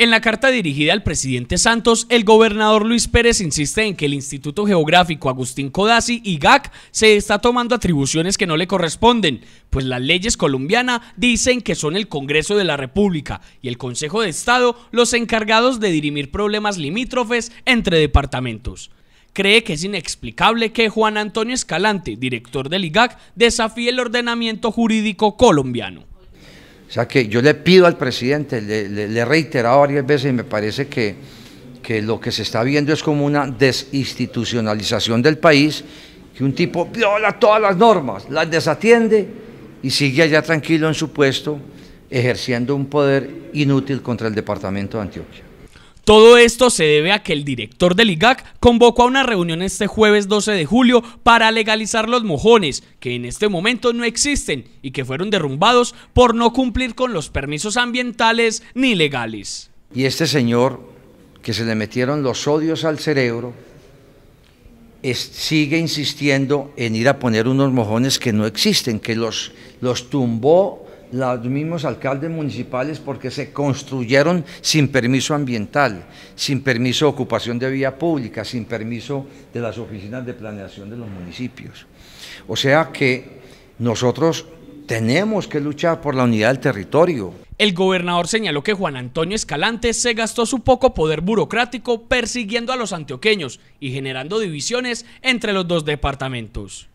En la carta dirigida al presidente Santos, el gobernador Luis Pérez insiste en que el Instituto Geográfico Agustín Codazzi IGAC, se está tomando atribuciones que no le corresponden, pues las leyes colombianas dicen que son el Congreso de la República y el Consejo de Estado los encargados de dirimir problemas limítrofes entre departamentos cree que es inexplicable que Juan Antonio Escalante, director del IGAC, desafíe el ordenamiento jurídico colombiano. O sea que yo le pido al presidente, le, he reiterado varias veces y me parece que, que lo que se está viendo es como una desinstitucionalización del país, que un tipo viola todas las normas, las desatiende y sigue allá tranquilo en su puesto, ejerciendo un poder inútil contra el departamento de Antioquia. Todo esto se debe a que el director del IGAC convocó a una reunión este jueves 12 de julio para legalizar los mojones, que en este momento no existen y que fueron derrumbados por no cumplir con los permisos ambientales ni legales. Y este señor, que se le metieron los odios al cerebro, sigue insistiendo en ir a poner unos mojones que no existen, que los, los tumbó los mismos alcaldes municipales porque se construyeron sin permiso ambiental, sin permiso de ocupación de vía pública, sin permiso de las oficinas de planeación de los municipios. O sea que nosotros tenemos que luchar por la unidad del territorio. El gobernador señaló que Juan Antonio Escalante se gastó su poco poder burocrático persiguiendo a los antioqueños y generando divisiones entre los dos departamentos.